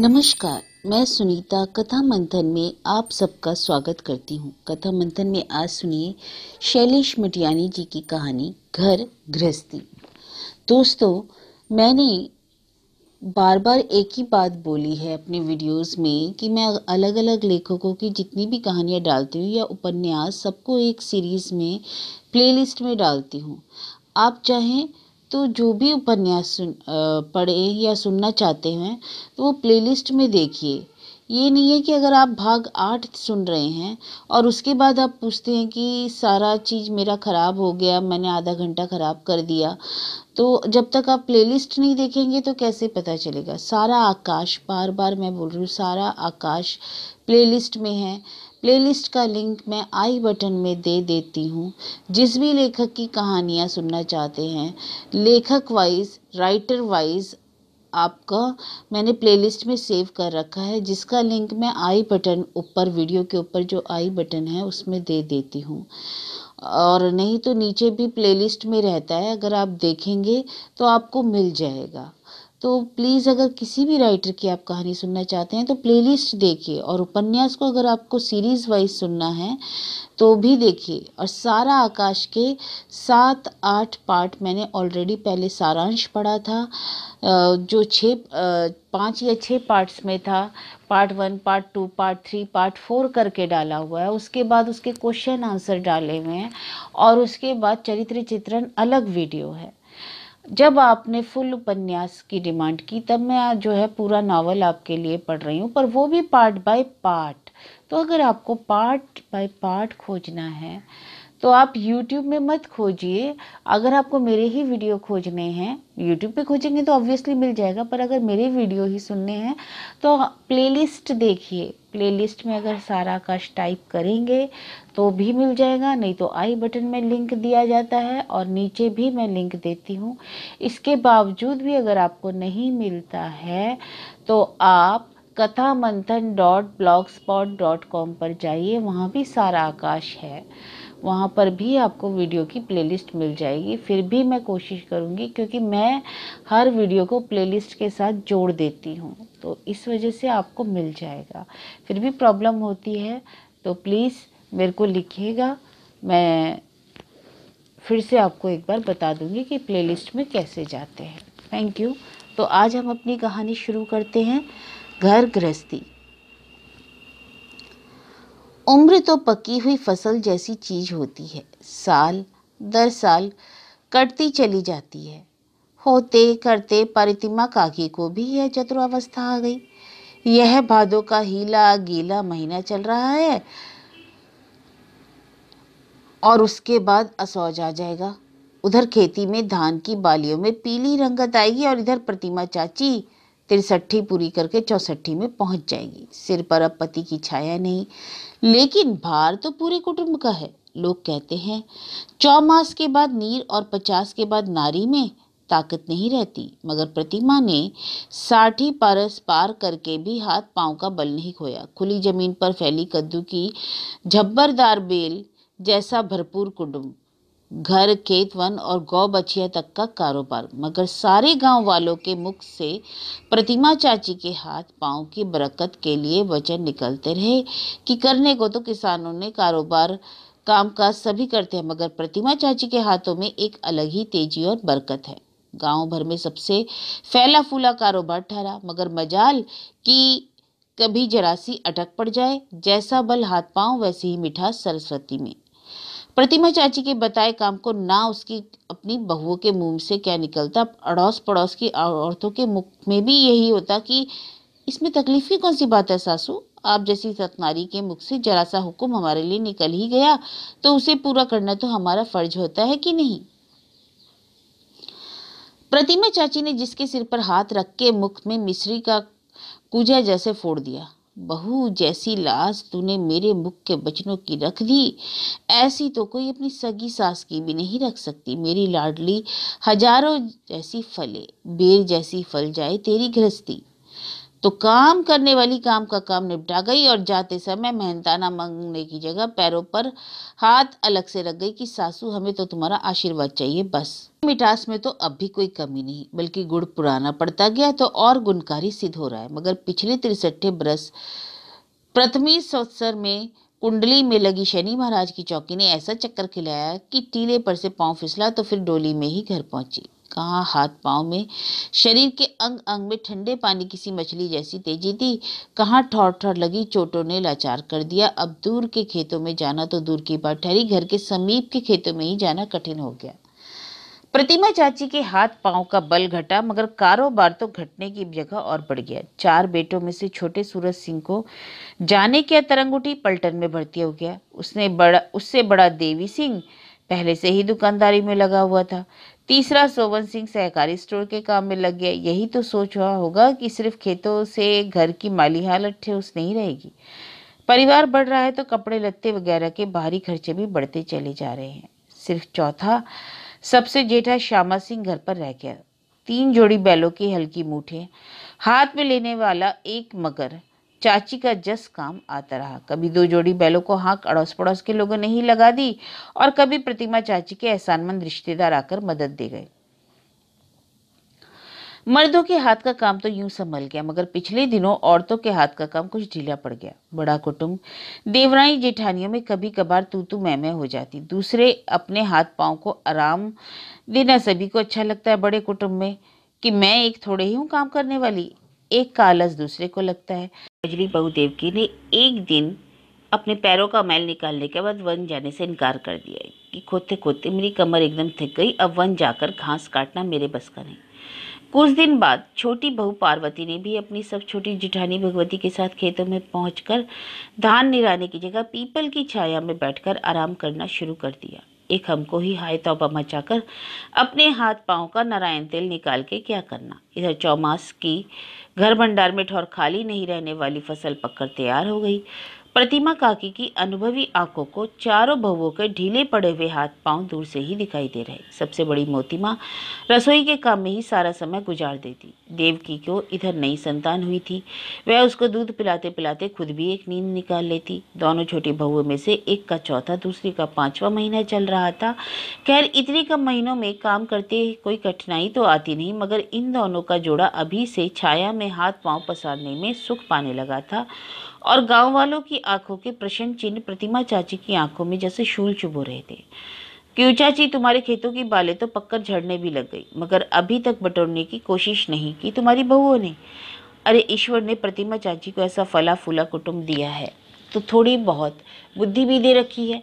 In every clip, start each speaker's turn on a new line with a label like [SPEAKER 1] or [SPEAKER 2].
[SPEAKER 1] नमस्कार मैं सुनीता कथा मंथन में आप सबका स्वागत करती हूँ कथा मंथन में आज सुनिए शैलेश मटियानी जी की कहानी घर गृहस्थी दोस्तों मैंने बार बार एक ही बात बोली है अपने वीडियोस में कि मैं अलग अलग लेखकों की जितनी भी कहानियाँ डालती हूँ या उपन्यास सबको एक सीरीज़ में प्लेलिस्ट में डालती हूँ आप चाहें तो जो भी उपन्यास सुन पढ़े या सुनना चाहते हैं तो वो प्लेलिस्ट में देखिए ये नहीं है कि अगर आप भाग आठ सुन रहे हैं और उसके बाद आप पूछते हैं कि सारा चीज़ मेरा ख़राब हो गया मैंने आधा घंटा ख़राब कर दिया तो जब तक आप प्लेलिस्ट नहीं देखेंगे तो कैसे पता चलेगा सारा आकाश बार बार मैं बोल रही हूँ सारा आकाश प्लेलिस्ट में है प्लेलिस्ट का लिंक मैं आई बटन में दे देती हूँ जिस भी लेखक की कहानियाँ सुनना चाहते हैं लेखक वाइज राइटर वाइज आपका मैंने प्लेलिस्ट में सेव कर रखा है जिसका लिंक मैं आई बटन ऊपर वीडियो के ऊपर जो आई बटन है उसमें दे देती हूँ और नहीं तो नीचे भी प्लेलिस्ट में रहता है अगर आप देखेंगे तो आपको मिल जाएगा तो प्लीज़ अगर किसी भी राइटर की आप कहानी सुनना चाहते हैं तो प्लेलिस्ट देखिए और उपन्यास को अगर आपको सीरीज़ वाइज सुनना है तो भी देखिए और सारा आकाश के सात आठ पार्ट मैंने ऑलरेडी पहले सारांश पढ़ा था जो छः पाँच या छः पार्ट्स में था part one part two part three part four करके डाला हुआ है उसके बाद उसके क्वेश्चन आंसर डाले हुए हैं और उसके बाद चरित्र चित्रण अलग वीडियो है जब आपने फुल उपन्यास की डिमांड की तब मैं जो है पूरा नावल आपके लिए पढ़ रही हूँ पर वो भी पार्ट बाय पार्ट तो अगर आपको पार्ट बाय पार्ट खोजना है तो आप YouTube में मत खोजिए अगर आपको मेरे ही वीडियो खोजने हैं YouTube पे खोजेंगे तो ऑब्वियसली मिल जाएगा पर अगर मेरे वीडियो ही सुनने हैं तो प्लेलिस्ट देखिए प्लेलिस्ट में अगर सारा कश टाइप करेंगे तो भी मिल जाएगा नहीं तो आई बटन में लिंक दिया जाता है और नीचे भी मैं लिंक देती हूँ इसके बावजूद भी अगर आपको नहीं मिलता है तो आप Katha Manthan dot blogspot dot com पर जाइए वहाँ भी सारा आकाश है वहाँ पर भी आपको वीडियो की प्लेलिस्ट मिल जाएगी फिर भी मैं कोशिश करूँगी क्योंकि मैं हर वीडियो को प्लेलिस्ट के साथ जोड़ देती हूँ तो इस वजह से आपको मिल जाएगा फिर भी प्रॉब्लम होती है तो प्लीज़ मेरे को लिखिएगा मैं फिर से आपको एक बार बता दूँगी कि प्ले में कैसे जाते हैं थैंक यू तो आज हम अपनी कहानी शुरू करते हैं घर गृहस्थी उम्र तो पकी हुई फसल जैसी चीज होती है साल दर साल कटती चली जाती है होते करते परितिमा काकी को भी यह चतुरावस्था आ गई यह भादों का हीला गीला महीना चल रहा है और उसके बाद असौज आ जाएगा उधर खेती में धान की बालियों में पीली रंगत आएगी और इधर प्रतिमा चाची तिरसठी पूरी करके चौसठी में पहुंच जाएगी सिर पर अब पति की छाया नहीं लेकिन भार तो पूरे कुटुंब का है लोग कहते हैं चौमास के बाद नीर और पचास के बाद नारी में ताकत नहीं रहती मगर प्रतिमा ने साठी पारस पार करके भी हाथ पांव का बल नहीं खोया खुली जमीन पर फैली कद्दू की झब्बरदार बेल जैसा भरपूर कुटुंब घर खेत वन और गौ बछिया तक का कारोबार मगर सारे गांव वालों के मुख से प्रतिमा चाची के हाथ पांव की बरकत के लिए वचन निकलते रहे कि करने को तो किसानों ने कारोबार काम काज सभी करते हैं मगर प्रतिमा चाची के हाथों में एक अलग ही तेजी और बरकत है गांव भर में सबसे फैला फूला कारोबार ठहरा मगर मजाल कि कभी जरासी अटक पड़ जाए जैसा बल हाथ पांव वैसी ही मिठास सरस्वती में प्रतिमा चाची के बताए काम को ना उसकी अपनी बहुओं के मुंह से क्या निकलता अड़ोस पड़ोस की औरतों के मुख में भी यही होता कि इसमें तकलीफ की कौन सी बात है सासू आप जैसी सतनारी के मुख से जरा सा हुक्म हमारे लिए निकल ही गया तो उसे पूरा करना तो हमारा फर्ज होता है कि नहीं प्रतिमा चाची ने जिसके सिर पर हाथ रख के मुख में मिश्री का कुजा जैसे फोड़ दिया बहू जैसी लाज तूने मेरे मुख के बचनों की रख दी ऐसी तो कोई अपनी सगी सास की भी नहीं रख सकती मेरी लाडली हजारों जैसी फले बेर जैसी फल जाए तेरी गृहस्थी तो काम करने वाली काम का काम निपटा गई और जाते समय मेहनताना मांगने की जगह पैरों पर हाथ अलग से रख गई कि सासू हमें तो तुम्हारा आशीर्वाद चाहिए बस मिठास में तो अब भी कोई कमी नहीं बल्कि गुड़ पुराना पड़ता गया तो और गुणकारी सिद्ध हो रहा है मगर पिछले तिरसठे बरस प्रथमी संवत्सर में कुंडली में लगी शनि महाराज की चौकी ने ऐसा चक्कर खिलाया कि टीले पर से पांव फिसला तो फिर डोली में ही घर पहुंची कहाँ हाथ पांव में शरीर के अंग अंग में ठंडे पानी किसी मछली जैसी तेजी थी कहाँ ठौर ठौर लगी चोटों ने लाचार कर दिया अब दूर के खेतों में जाना तो दूर की बात ठहरी घर के समीप के खेतों में ही जाना कठिन हो गया प्रतिमा चाची के हाथ पांव का बल घटा मगर कारोबार तो घटने की जगह और बढ़ गया चार बेटों में से छोटे सूरज सिंह को जाने क्या तरंग उठी पलटन में भर्ती हो गया उसने बड़ा उससे बड़ा देवी सिंह पहले से ही दुकानदारी में लगा हुआ था तीसरा सोवन सिंह सहकारी स्टोर के काम में लग गया यही तो सोच रहा होगा कि सिर्फ खेतों से घर की माली हालत ठेस नहीं रहेगी परिवार बढ़ रहा है तो कपड़े लत्ते वगैरह के बाहरी खर्चे भी बढ़ते चले जा रहे हैं सिर्फ चौथा सबसे जेठा श्यामा सिंह घर पर रह गया तीन जोड़ी बैलों की हल्की मूठे हाथ में लेने वाला एक मगर चाची का जस काम आता रहा कभी दो जोड़ी बैलों को हाँक अड़ोस पड़ोस के लोगों ने ही लगा दी और कभी प्रतिमा चाची के एहसानमंद रिश्तेदार आकर मदद दे गए मर्दों के हाथ का काम तो यूं संभल गया मगर पिछले दिनों औरतों के हाथ का काम कुछ ढीला पड़ गया बड़ा कुटुंब देवराई जेठानियों में कभी कभार तू तू मैं मैं हो जाती दूसरे अपने हाथ पाँव को आराम देना सभी को अच्छा लगता है बड़े कुटुंब में कि मैं एक थोड़े ही हूँ काम करने वाली एक कालस दूसरे को लगता है बजरी बहु देवकी ने एक दिन अपने पैरों का मैल निकालने के बाद वन जाने से इनकार कर दिया कि खोते खोते मेरी कमर एकदम थक गई अब वन जाकर घास काटना मेरे बस का नहीं कुछ दिन बाद छोटी बहू पार्वती ने भी अपनी सब छोटी जिठानी भगवती के साथ खेतों में पहुंचकर धान निराने की जगह पीपल की छाया में बैठकर आराम करना शुरू कर दिया एक हमको ही हाय तोबा मचाकर अपने हाथ पाँव का नारायण तेल निकाल के क्या करना इधर चौमास की घर भंडार में ठोर खाली नहीं रहने वाली फसल पककर तैयार हो गई प्रतिमा काकी की अनुभवी आंखों को चारों भवों के ढीले पड़े हुए हाथ पांव दूर से ही दिखाई दे रहे सबसे बड़ी मोती माँ रसोई के काम में ही सारा समय गुजार देती देवकी को इधर नई संतान हुई थी वह उसको दूध पिलाते पिलाते खुद भी एक नींद निकाल लेती दोनों छोटी बहुओं में से एक का चौथा दूसरी का पाँचवा महीना चल रहा था खैर इतने कम महीनों में काम करते कोई कठिनाई तो आती नहीं मगर इन दोनों का जोड़ा अभी से छाया में हाथ पाँव पसारने में सुख पाने लगा था और गांव वालों की आंखों के प्रश्न चिन्ह प्रतिमा चाची की आंखों में जैसे शूल चुभो रहे थे क्यों चाची तुम्हारे खेतों की बालें तो पक्कर झड़ने भी लग गई मगर अभी तक बटोरने की कोशिश नहीं की तुम्हारी बहुओं ने अरे ईश्वर ने प्रतिमा चाची को ऐसा फला फूला कुटुम्ब दिया है तो थोड़ी बहुत बुद्धि भी दे रखी है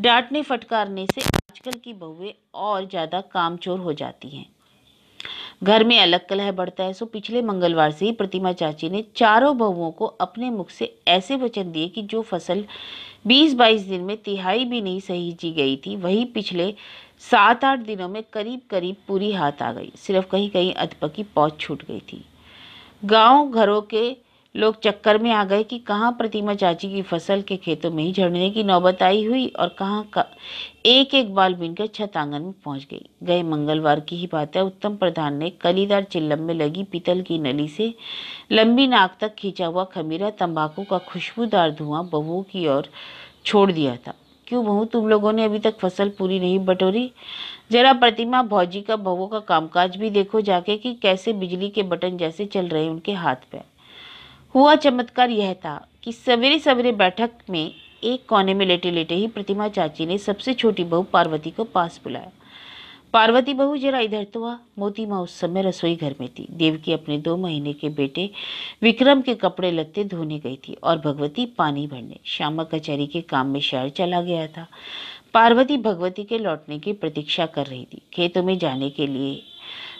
[SPEAKER 1] डांटने फटकारने से आजकल की बहुएं और ज़्यादा कामचोर हो जाती हैं घर में अलग कलह बढ़ता है सो पिछले मंगलवार से ही प्रतिमा चाची ने चारों बहुओं को अपने मुख से ऐसे वचन दिए कि जो फसल 20-22 दिन में तिहाई भी नहीं सही जी गई थी वही पिछले सात आठ दिनों में करीब करीब पूरी हाथ आ गई सिर्फ कहीं कहीं अधपकी पौध छूट गई थी गांव घरों के लोग चक्कर में आ गए कि कहाँ प्रतिमा चाची की फसल के खेतों में ही झड़ने की नौबत आई हुई और कहाँ का एक एक बाल बीनकर छत आंगन में पहुंच गई गए मंगलवार की ही बात है उत्तम प्रधान ने कलीदार चिल्लम में लगी पीतल की नली से लंबी नाक तक खींचा हुआ खमीरा तंबाकू का खुशबूदार धुआं बहुओं की ओर छोड़ दिया था क्यों बहू तुम लोगों ने अभी तक फसल पूरी नहीं बटोरी जरा प्रतिमा भौजी का बहुओं का कामकाज भी देखो जाके कि कैसे बिजली के बटन जैसे चल रहे उनके हाथ पैर हुआ चमत्कार यह था कि सवेरे सवेरे बैठक में एक कोने में लेटे लेटे ही प्रतिमा चाची ने सबसे छोटी बहू पार्वती को पास बुलाया पार्वती बहू जरा इधर तो आ मोती माँ उस समय रसोई घर में थी देवकी अपने दो महीने के बेटे विक्रम के कपड़े लत्ते धोने गई थी और भगवती पानी भरने श्यामा कचहरी के काम में शहर चला गया था पार्वती भगवती के लौटने की प्रतीक्षा कर रही थी खेतों में जाने के लिए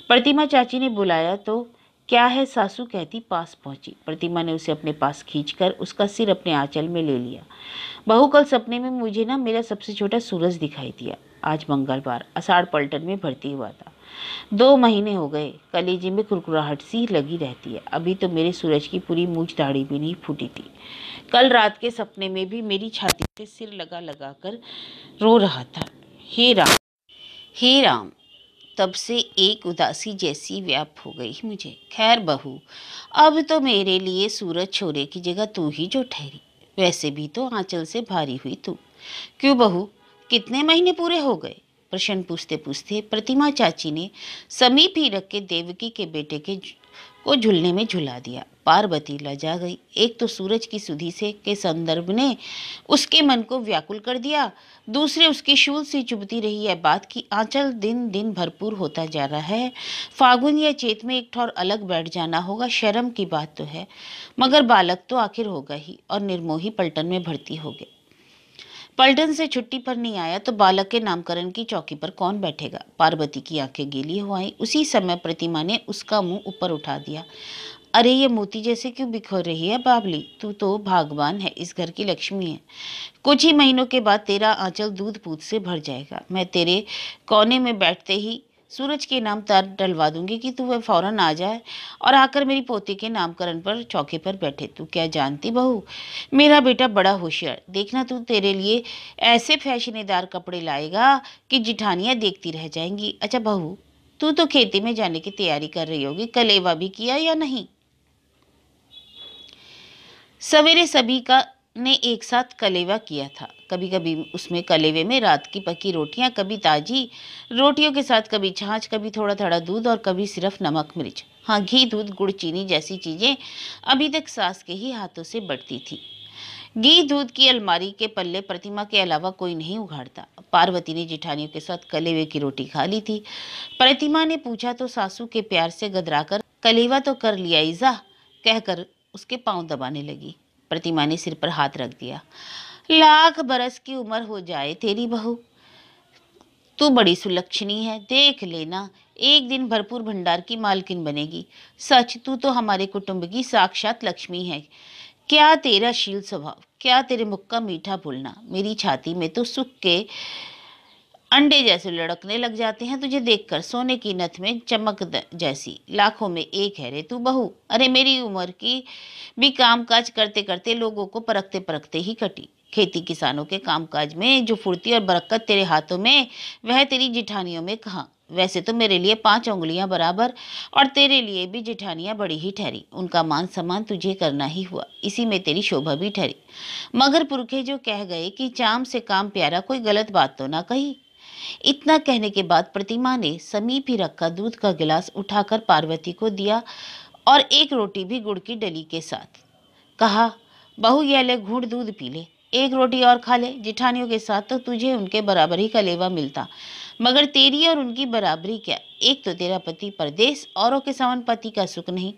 [SPEAKER 1] प्रतिमा चाची ने बुलाया तो क्या है सासू कहती पास पहुंची प्रतिमा ने उसे अपने पास खींचकर उसका सिर अपने आंचल में ले लिया बहू कल सपने में मुझे ना मेरा सबसे छोटा सूरज दिखाई दिया आज मंगलवार अषाढ़ पलटन में भर्ती हुआ था दो महीने हो गए कलेजे में कुरकुराहट सी लगी रहती है अभी तो मेरे सूरज की पूरी मूछ दाढ़ी भी नहीं फूटी थी कल रात के सपने में भी मेरी छाती से सिर लगा लगा कर रो रहा था हे राम हे राम तब से एक उदासी जैसी व्याप हो गई मुझे खैर बहू अब तो मेरे लिए सूरज छोरे की जगह तू ही जो ठहरी वैसे भी तो आंचल से भारी हुई तू क्यों बहू कितने महीने पूरे हो गए प्रश्न पूछते पूछते प्रतिमा चाची ने समीप ही रख के देवकी के बेटे के को झुलने में झुला दिया पार्वती लजा गई एक तो सूरज की सुधी से के संदर्भ ने उसके मन को व्याकुल कर दिया दूसरे उसकी शूल से चुभती रही है बात की आंचल दिन दिन भरपूर होता जा रहा है फागुन या चेत में एक ठोर अलग बैठ जाना होगा शर्म की बात तो है मगर बालक तो आखिर होगा ही और निर्मोही पलटन में भर्ती हो गए पलटन से छुट्टी पर नहीं आया तो बालक के नामकरण की चौकी पर कौन बैठेगा पार्वती की आंखें गीली हो आई उसी समय प्रतिमा ने उसका मुंह ऊपर उठा दिया अरे ये मोती जैसे क्यों बिखर रही है बाबली तू तो भागवान है इस घर की लक्ष्मी है कुछ ही महीनों के बाद तेरा आंचल दूध पूत से भर जाएगा मैं तेरे कोने में बैठते ही सूरज के नाम तार डलवा दूंगी कि तू वह फौरन आ जाए और आकर मेरी पोती के नामकरण पर चौके पर बैठे तू क्या जानती बहू मेरा बेटा बड़ा होशियार देखना तू तेरे लिए ऐसे फैशनेदार कपड़े लाएगा कि जिठानियाँ देखती रह जाएंगी अच्छा बहू तू तो खेती में जाने की तैयारी कर रही होगी कलेवा भी किया या नहीं सवेरे सभी का ने एक साथ कलेवा किया था कभी कभी उसमें कलेवे में रात की पकी रोटियां कभी ताजी रोटियों के साथ कभी छाछ कभी थोड़ा थोड़ा दूध और कभी सिर्फ नमक मिर्च हाँ घी दूध गुड़ चीनी जैसी चीज़ें अभी तक सास के ही हाथों से बढ़ती थी घी दूध की अलमारी के पल्ले प्रतिमा के अलावा कोई नहीं उघाड़ता पार्वती ने जिठानियों के साथ कलेवे की रोटी खा ली थी प्रतिमा ने पूछा तो सासू के प्यार से गदरा कलेवा तो कर लिया ईजा कहकर उसके पांव दबाने लगी प्रतिमा ने सिर पर हाथ रख दिया लाख बरस की उम्र हो जाए तेरी बहू तू बड़ी सुलक्षणी है देख लेना एक दिन भरपूर भंडार की मालकिन बनेगी सच तू तो हमारे कुटुंब की साक्षात लक्ष्मी है क्या तेरा शील स्वभाव क्या तेरे मुख का मीठा भूलना मेरी छाती में तो सुख के अंडे जैसे लड़कने लग जाते हैं तुझे देखकर सोने की नथ में चमक जैसी लाखों में एक है रे तू बहू अरे मेरी उम्र की भी काम काज करते करते लोगों को परखते परखते ही कटी खेती किसानों के काम काज में जो फुर्ती और बरकत तेरे हाथों में वह तेरी जिठानियों में कहाँ वैसे तो मेरे लिए पांच उंगलियां बराबर और तेरे लिए भी जिठानियां बड़ी ही ठहरी उनका मान सम्मान तुझे करना ही हुआ इसी में तेरी शोभा भी ठहरी मगर पुरखे जो कह गए कि चाम से काम प्यारा कोई गलत बात तो ना कही इतना कहने के बाद प्रतिमा ने समीप ही रखा दूध का गिलास उठाकर पार्वती को दिया और एक रोटी भी गुड़ की डली के साथ कहा बहू यह ले घूट दूध पी ले एक रोटी और खा ले जिठानियों के साथ तो तुझे उनके बराबर ही कलेवा मिलता मगर तेरी और उनकी बराबरी क्या एक तो तेरा पति परदेश औरों के समान पति का सुख नहीं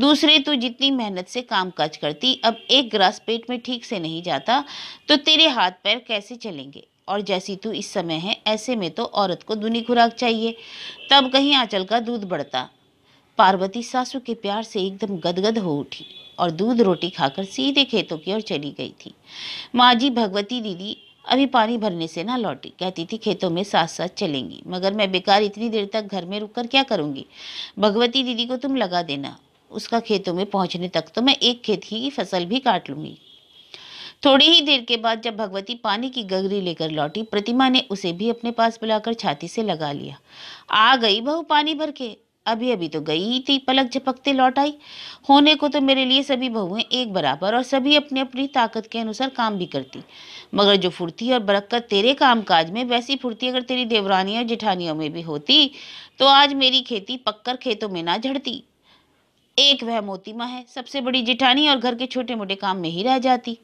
[SPEAKER 1] दूसरे तू जितनी मेहनत से काम काज करती अब एक ग्रास पेट में ठीक से नहीं जाता तो तेरे हाथ पैर कैसे चलेंगे और जैसी तू इस समय है ऐसे में तो औरत को दुनी खुराक चाहिए तब कहीं आंचल का दूध बढ़ता पार्वती सासू के प्यार से एकदम गदगद हो उठी और दूध रोटी खाकर सीधे खेतों की ओर चली गई थी माँ जी भगवती दीदी अभी पानी भरने से ना लौटी कहती थी खेतों में साथ साथ चलेंगी मगर मैं बेकार इतनी देर तक घर में रुककर क्या करूँगी भगवती दीदी को तुम लगा देना उसका खेतों में पहुँचने तक तो मैं एक खेत की फसल भी काट लूँगी थोड़ी ही देर के बाद जब भगवती पानी की गगरी लेकर लौटी प्रतिमा ने उसे भी अपने पास बुलाकर छाती से लगा लिया आ गई बहू पानी भर के अभी अभी तो गई ही थी पलक झपकते लौट आई होने को तो मेरे लिए सभी बहुएं एक बराबर और सभी अपनी अपनी ताकत के अनुसार काम भी करती मगर जो फुर्ती और बरक्कत तेरे काम काज में वैसी फुर्ती अगर तेरी देवरानियों जेठानियों में भी होती तो आज मेरी खेती पक्कर खेतों में ना झड़ती एक वह मोती माँ है सबसे बड़ी जिठानी और घर के छोटे मोटे काम में ही रह जाती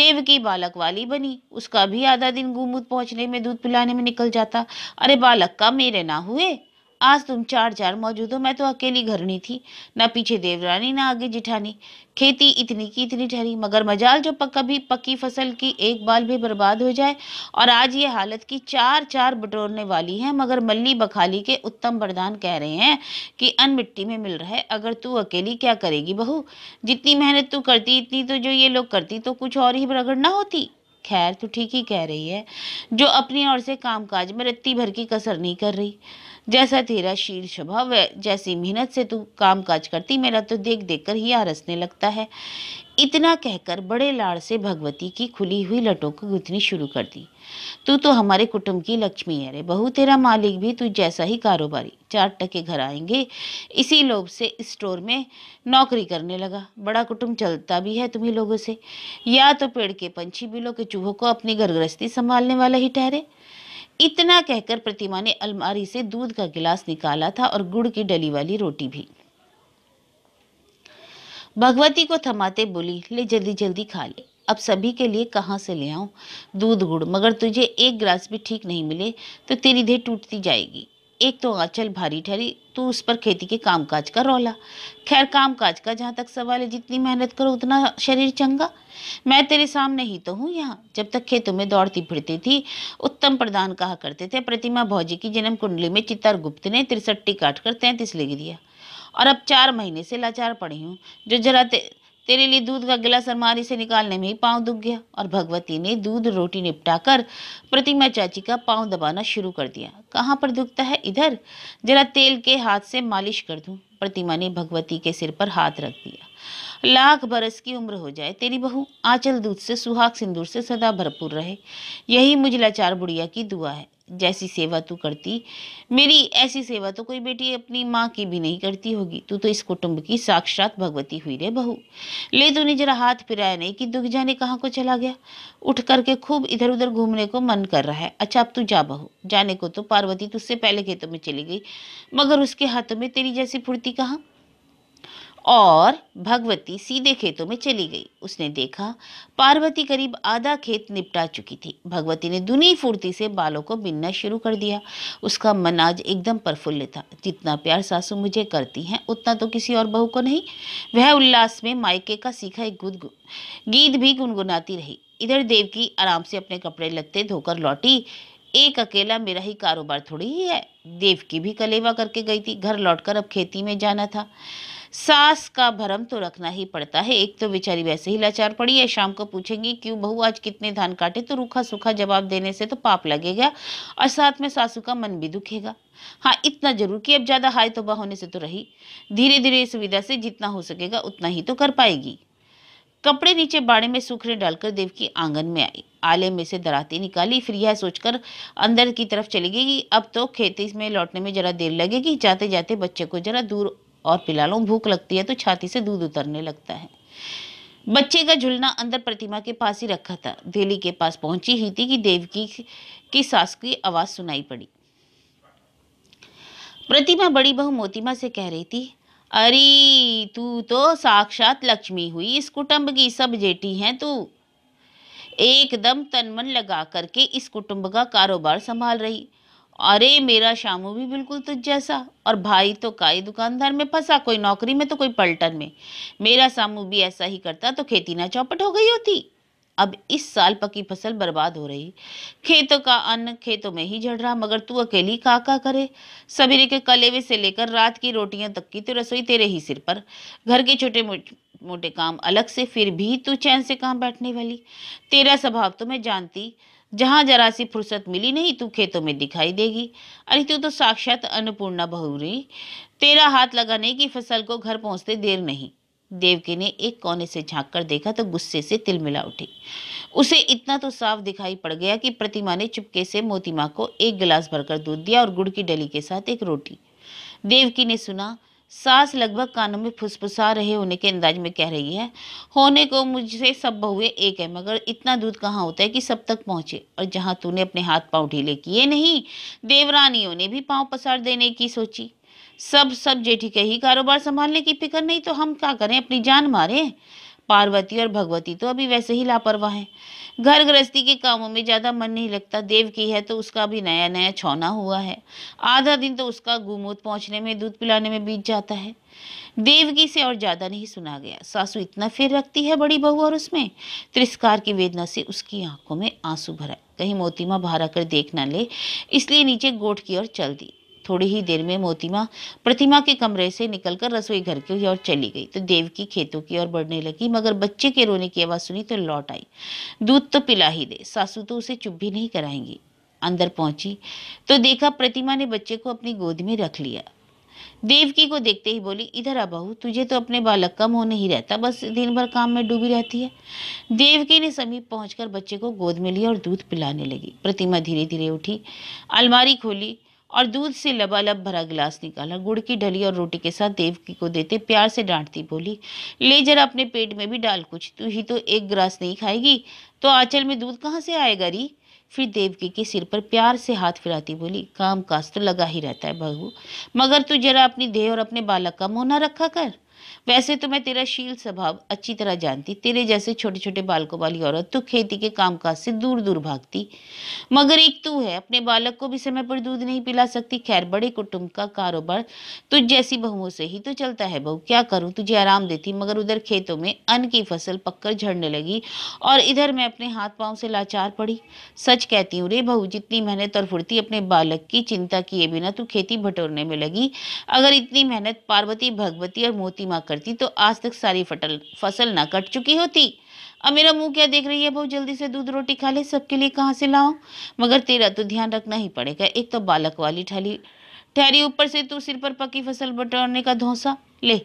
[SPEAKER 1] देव की बालक वाली बनी उसका भी आधा दिन गुमुद पहुंचने में दूध पिलाने में निकल जाता अरे बालक का मेरे ना हुए आज तुम चार चार मौजूद हो मैं तो अकेली घरनी थी ना पीछे देवरानी ना आगे जिठानी खेती इतनी की इतनी ठहरी मगर मजाल जो कभी पक्की फसल की एक बाल भी बर्बाद हो जाए और आज ये हालत की चार चार बटोरने वाली है मगर मल्ली बखाली के उत्तम बरदान कह रहे हैं कि अन मिट्टी में मिल रहा है अगर तू अकेली क्या करेगी बहू जितनी मेहनत तू करती इतनी तो जो ये लोग करती तो कुछ और ही रगड़ ना होती खैर तो ठीक ही कह रही है जो अपनी ओर से कामकाज में रत्ती भर की कसर नहीं कर रही जैसा तेरा शील स्वभाव है जैसी मेहनत से तू काम काज करती मेरा तो देख देख कर ही आरसने लगता है इतना कहकर बड़े लाड़ से भगवती की खुली हुई लटों को गुथनी शुरू कर दी तू तो हमारे कुटुंब की लक्ष्मी है रे बहू तेरा मालिक भी तू जैसा ही कारोबारी चार टके घर आएंगे इसी लोभ से स्टोर में नौकरी करने लगा बड़ा कुटुंब चलता भी है तुम्हें लोगों से या तो पेड़ के पंछी बिलों के चूहों को अपनी घर गृहस्थी संभालने वाला ही ठहरे इतना कहकर प्रतिमा ने अलमारी से दूध का गिलास निकाला था और गुड़ की डली वाली रोटी भी भगवती को थमाते बोली ले जल्दी जल्दी खा ले अब सभी के लिए कहाँ से ले आऊं दूध गुड़ मगर तुझे एक गिलास भी ठीक नहीं मिले तो तेरी देह टूटती जाएगी एक तो आंचल भारी ठहरी तो उस पर खेती के कामकाज का रौला खैर कामकाज का जहाँ तक सवाल है जितनी मेहनत करो उतना शरीर चंगा मैं तेरे सामने ही तो हूँ यहाँ जब तक खेतों में दौड़ती फिरती थी उत्तम प्रधान कहा करते थे प्रतिमा भौजी की जन्म कुंडली में चित्तर गुप्त ने तिरसठी काट कर तैंतीस लिख दिया और अब चार महीने से लाचार पड़ी हूँ जो जरा तेरे लिए दूध का गिलास अलमारी से निकालने में ही पाँव दुख गया और भगवती ने दूध रोटी निपटाकर प्रतिमा चाची का पाँव दबाना शुरू कर दिया कहाँ पर दुखता है इधर जरा तेल के हाथ से मालिश कर दूँ प्रतिमा ने भगवती के सिर पर हाथ रख दिया लाख बरस की उम्र हो जाए तेरी बहू आंचल दूध से सुहाग सिंदूर से सदा भरपूर रहे यही मुझ लाचार बुढ़िया की दुआ है जैसी सेवा तू करती मेरी ऐसी सेवा तो कोई बेटी अपनी माँ की भी नहीं करती होगी तू तो इस कुटुंब की साक्षात भगवती हुई रे बहू ले तूने जरा हाथ फिराया नहीं कि दुख जाने कहाँ को चला गया उठ करके खूब इधर उधर घूमने को मन कर रहा है अच्छा अब तू जा बहू जाने को तो पार्वती तुझसे पहले खेतों में चली गई मगर उसके हाथों में तेरी जैसी फुर्ती कहाँ और भगवती सीधे खेतों में चली गई उसने देखा पार्वती करीब आधा खेत निपटा चुकी थी भगवती ने दुनी फुर्ती से बालों को बिनना शुरू कर दिया उसका मन आज एकदम प्रफुल्ल था जितना प्यार सासू मुझे करती हैं उतना तो किसी और बहू को नहीं वह उल्लास में मायके का सीखा एक गुद गीत भी गुनगुनाती रही इधर देवकी आराम से अपने कपड़े लत्ते धोकर लौटी एक अकेला मेरा ही कारोबार थोड़ी ही है देवकी भी कलेवा करके गई थी घर लौटकर अब खेती में जाना था सास का भरम तो रखना ही पड़ता है एक तो बेचारी वैसे ही लाचार पड़ी है शाम को पूछेंगी क्यों बहू आज कितने धान काटे तो रूखा सूखा जवाब देने से तो पाप लगेगा और साथ में सासू का मन भी दुखेगा हाँ इतना जरूर कि अब ज़्यादा हाय तोबा होने से तो रही धीरे धीरे इस विधा से जितना हो सकेगा उतना ही तो कर पाएगी कपड़े नीचे बाड़े में सूखने डालकर देवकी आंगन में आई आले में से दराती निकाली फिर यह सोचकर अंदर की तरफ चली गई अब तो खेती में लौटने में जरा देर लगेगी जाते जाते बच्चे को जरा दूर और पिला भूख लगती है तो छाती से दूध उतरने लगता है बच्चे का झुलना अंदर प्रतिमा के पास ही रखा था देली के पास पहुंची ही थी कि देवकी की सास की आवाज़ सुनाई पड़ी प्रतिमा बड़ी बहु मोतिमा से कह रही थी अरे तू तो साक्षात लक्ष्मी हुई इस कुटुंब की सब जेटी हैं तू एकदम तन मन लगा करके इस कुटुंब का कारोबार संभाल रही अरे मेरा शामू भी बिल्कुल तुझ जैसा और भाई तो काई दुकानदार में फंसा कोई नौकरी में तो कोई पलटन में मेरा शामू भी ऐसा ही करता तो खेती ना चौपट हो गई होती अब इस साल पकी फसल बर्बाद हो रही खेतों का अन्न खेतों में ही झड़ रहा मगर तू अकेली का का करे सवेरे के कलेवे से लेकर रात की रोटियां तक की तो रसोई तेरे ही सिर पर घर के छोटे मोटे काम अलग से फिर भी तू चैन से कहाँ बैठने वाली तेरा स्वभाव तो मैं जानती जहाँ जरा सी फुर्सत मिली नहीं तू खेतों में दिखाई देगी अरे तू तो साक्षात अन्नपूर्णा बहुरी तेरा हाथ लगाने की फसल को घर पहुँचते देर नहीं देवकी ने एक कोने से झाँक कर देखा तो गुस्से से तिलमिला उठी उसे इतना तो साफ दिखाई पड़ गया कि प्रतिमा ने चुपके से मोती माँ को एक गिलास भरकर दूध दिया और गुड़ की डली के साथ एक रोटी देवकी ने सुना सास लगभग कानों में फुसफुसा रहे होने के अंदाज में कह रही है होने को मुझसे सब बहुए एक है मगर इतना दूध कहाँ होता है कि सब तक पहुँचे और जहाँ तूने अपने हाथ पाँव ढीले किए नहीं देवरानियों ने भी पाँव पसार देने की सोची सब सब जेठी के ही कारोबार संभालने की फिक्र नहीं तो हम क्या करें अपनी जान मारें पार्वती और भगवती तो अभी वैसे ही लापरवाह हैं घर गृहस्थी के कामों में ज़्यादा मन नहीं लगता देव की है तो उसका भी नया नया छौना हुआ है आधा दिन तो उसका गुमूत पहुंचने में दूध पिलाने में बीत जाता है देवकी से और ज़्यादा नहीं सुना गया सासू इतना फिर रखती है बड़ी बहू और उसमें तिरस्कार की वेदना से उसकी आंखों में आंसू भरा कहीं मोतीमा भारा कर देख ना ले इसलिए नीचे गोठ की ओर चल दी थोड़ी ही देर में मोतीमा प्रतिमा के कमरे से निकलकर रसोई घर की ओर चली गई तो देवकी खेतों की ओर बढ़ने लगी मगर बच्चे के रोने की आवाज़ सुनी तो लौट आई दूध तो पिला ही दे सासू तो उसे चुप भी नहीं कराएंगी अंदर पहुंची तो देखा प्रतिमा ने बच्चे को अपनी गोद में रख लिया देवकी को देखते ही बोली इधर आ बहू तुझे तो अपने बालक का मोह नहीं रहता बस दिन भर काम में डूबी रहती है देवकी ने समीप पहुंचकर बच्चे को गोद में लिया और दूध पिलाने लगी प्रतिमा धीरे धीरे उठी अलमारी खोली और दूध से लबालब भरा गिलास निकाला गुड़ की ढली और रोटी के साथ देवकी को देते प्यार से डांटती बोली ले जरा अपने पेट में भी डाल कुछ तू ही तो एक ग्रास नहीं खाएगी तो आंचल में दूध कहाँ से आएगा री फिर देवकी के सिर पर प्यार से हाथ फिराती बोली काम काज तो लगा ही रहता है बहू मगर तू जरा अपनी देह और अपने बालक का मोह ना रखा कर वैसे तो मैं तेरा शील स्वभाव अच्छी तरह जानती तेरे जैसे छोटे छोटे बालकों वाली औरत तो खेती के कामकाज से दूर दूर भागती मगर एक तू है अपने बालक को भी समय पर दूध नहीं पिला सकती खैर बड़े कुटुंब का कारोबार तुझ तो जैसी बहुओं से ही तो चलता है बहू क्या करूँ तुझे आराम देती मगर उधर खेतों में अन्न की फसल पककर झड़ने लगी और इधर मैं अपने हाथ पाँव से लाचार पड़ी सच कहती हूँ रे बहू जितनी मेहनत और फुर्ती अपने बालक की चिंता किए बिना तू खेती भटोरने में लगी अगर इतनी मेहनत पार्वती भगवती और मोती माँ करती तो आज तक सारी फटल फसल ना कट चुकी होती अब मेरा मुंह क्या देख रही है बहुत जल्दी से दूध रोटी खा ले सबके लिए कहाँ से लाऊं मगर तेरा तो ध्यान रखना ही पड़ेगा एक तो बालक वाली ठहली ठहरी ऊपर से तू सिर पर पकी फसल बटोरने का धोसा ले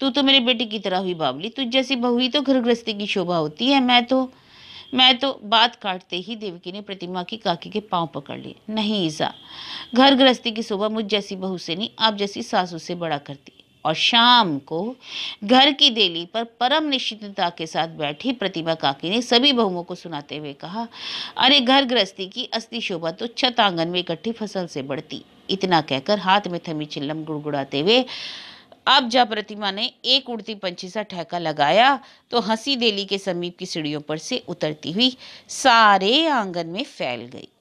[SPEAKER 1] तू तो मेरे बेटे की तरह हुई बावली तू जैसी बहू ही तो घर गृहस्थी की शोभा होती है मैं तो मैं तो बात काटते ही देवकी ने प्रतिमा की काकी के पांव पकड़ लिए नहीं ईसा घर गृहस्थी की शोभा मुझ जैसी बहू से नहीं आप जैसी सासू से बड़ा करती और शाम को घर की देली पर परम निश्चिंतता के साथ बैठी प्रतिमा काकी ने सभी बहुओं को सुनाते हुए कहा अरे घर गृहस्थी की अस्थि शोभा तो छत आंगन में इकट्ठी फसल से बढ़ती इतना कहकर हाथ में थमी चिल्लम गुड़गुड़ाते हुए अब जब प्रतिमा ने एक उड़ती पंछी सा ठहका लगाया तो हंसी देली के समीप की सीढ़ियों पर से उतरती हुई सारे आंगन में फैल गई